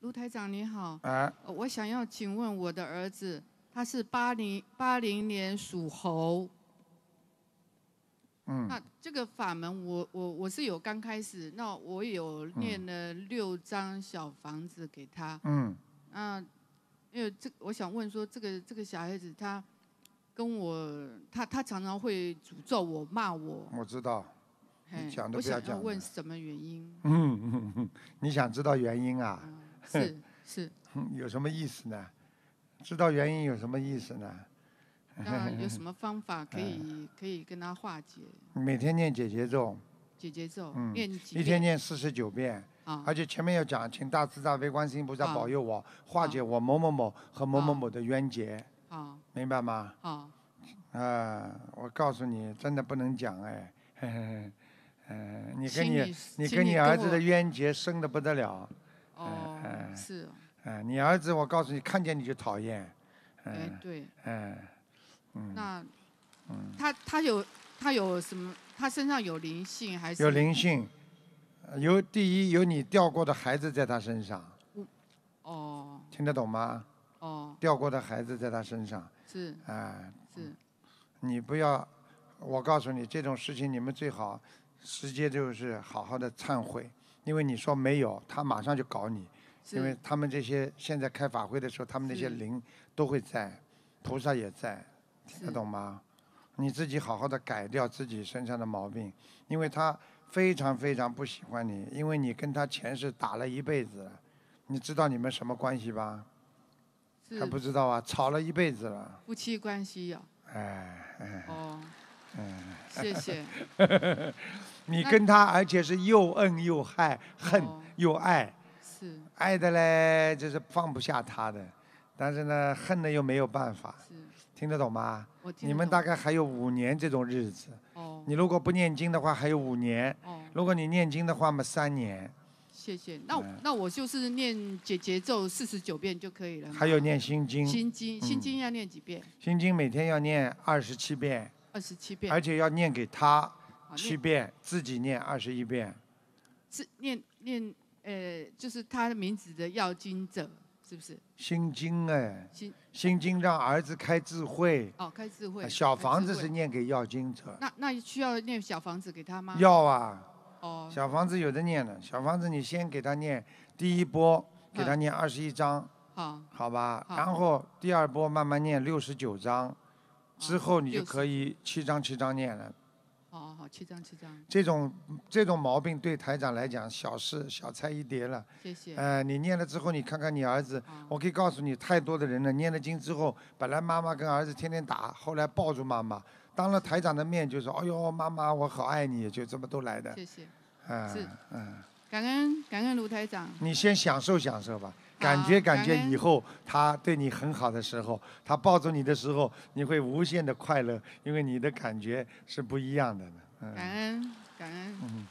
卢台长你好，哎，我想要请问我的儿子，他是八零八零年属猴，嗯，那这个法门我我我是有刚开始，那我有念了六张小房子给他，嗯，那因为这我想问说这个这个小孩子他跟我他他常常会诅咒我骂我，我知道，哎，我想要问是什么原因，嗯嗯嗯，你想知道原因啊？是 是，有什么意思呢？知道原因有什么意思呢？那有什么方法可以 可以跟他化解？每天念姐姐咒。姐姐咒，嗯，一天念四十九遍。啊！而且前面要讲，请大慈大悲观世音菩萨保佑我化解我某某某和某某某的冤结。啊！明白吗？啊！啊！我告诉你，真的不能讲哎，嗯 你跟你你跟你儿子的冤结深的不得了，嗯。是，嗯，你儿子，我告诉你，看见你就讨厌。哎，对，哎，嗯，那，嗯，他他有他有什么？他身上有灵性还是？有灵性，有第一有你掉过的孩子在他身上。哦，听得懂吗？哦，掉过的孩子在他身上。是。哎。是。你不要，我告诉你这种事情，你们最好直接就是好好的忏悔，因为你说没有，他马上就搞你。因为他们这些现在开法会的时候，他们那些灵都会在，菩萨也在，听得懂吗？你自己好好的改掉自己身上的毛病，因为他非常非常不喜欢你，因为你跟他前世打了一辈子了，你知道你们什么关系吧？他不知道啊，吵了一辈子了。夫妻关系有哎。哦。嗯。谢谢。你跟他，而且是又恩又害，恨又爱。是爱的嘞，就是放不下他的，但是呢，恨的又没有办法。听得懂吗？你们大概还有五年这种日子。哦。你如果不念经的话，还有五年。哦。如果你念经的话，嘛，三年。谢谢。那我那我就是念节节奏四十九遍就可以了。还有念心经。心经心经要念几遍？心经每天要念二十七遍。二十七遍。而且要念给他七遍，自己念二十一遍。自念念。呃，就是他的名字的要经者，是不是？心经哎，心心经让儿子开智慧。哦，开智慧。小房子是念给要经者。那那需要念小房子给他吗？要啊。哦。小房子有的念了，小房子你先给他念第一波，给他念二十一章。好。好吧。然后第二波慢慢念六十九章，之后你就可以七章七章念了。好好好，七张七张。这种这种毛病对台长来讲，小事小菜一碟了。谢谢。呃，你念了之后，你看看你儿子，我可以告诉你，太多的人了。念了经之后，本来妈妈跟儿子天天打，后来抱住妈妈，当了台长的面就说：“哎呦，妈妈，我好爱你。”就这么都来的。谢谢。是嗯。感恩感恩卢台长。你先享受享受吧。感觉感觉以后他对你很好的时候，他抱住你的时候，你会无限的快乐，因为你的感觉是不一样的呢。感恩，感恩。嗯。